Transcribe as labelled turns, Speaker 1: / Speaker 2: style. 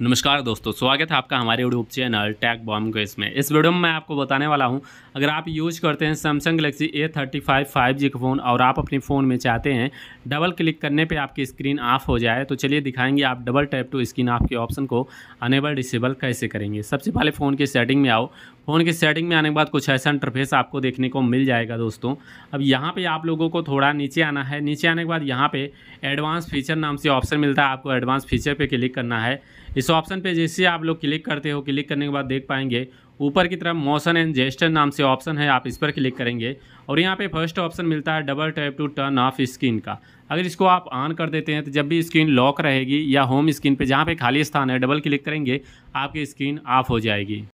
Speaker 1: नमस्कार दोस्तों स्वागत है आपका हमारे यूट्यूब चैनल टैग बॉम को इसमें इस वीडियो में मैं आपको बताने वाला हूं अगर आप यूज करते हैं Samsung Galaxy A thirty five five G का फ़ोन और आप अपने फ़ोन में चाहते हैं डबल क्लिक करने पे आपकी स्क्रीन ऑफ हो जाए तो चलिए दिखाएंगे आप double tap to screen off के ऑप्शन को अनेबल डिसेबल कैसे करेंगे सबसे पहले फ़ोन की सेटिंग में आओ फ़ोन की सेटिंग में आने के बाद कुछ ऐसा इंटरफेस आपको देखने को मिल जाएगा दोस्तों अब यहाँ पे आप लोगों को थोड़ा नीचे आना है नीचे आने के बाद यहाँ पे एडवांस फीचर नाम से ऑप्शन मिलता है आपको एडवांस फीचर पे क्लिक करना है इस ऑप्शन पे जैसे आप लोग क्लिक करते हो क्लिक करने के बाद देख पाएंगे ऊपर की तरफ मोशन एंड जेस्टर नाम से ऑप्शन है आप इस पर क्लिक करेंगे और यहाँ पे फर्स्ट ऑप्शन मिलता है double tap to turn off screen का अगर इसको आप ऑन कर देते हैं तो जब भी स्क्रीन लॉक रहेगी या होम स्क्रीन पे जहाँ पे खाली स्थान है डबल क्लिक करेंगे आपकी स्क्रीन ऑफ हो जाएगी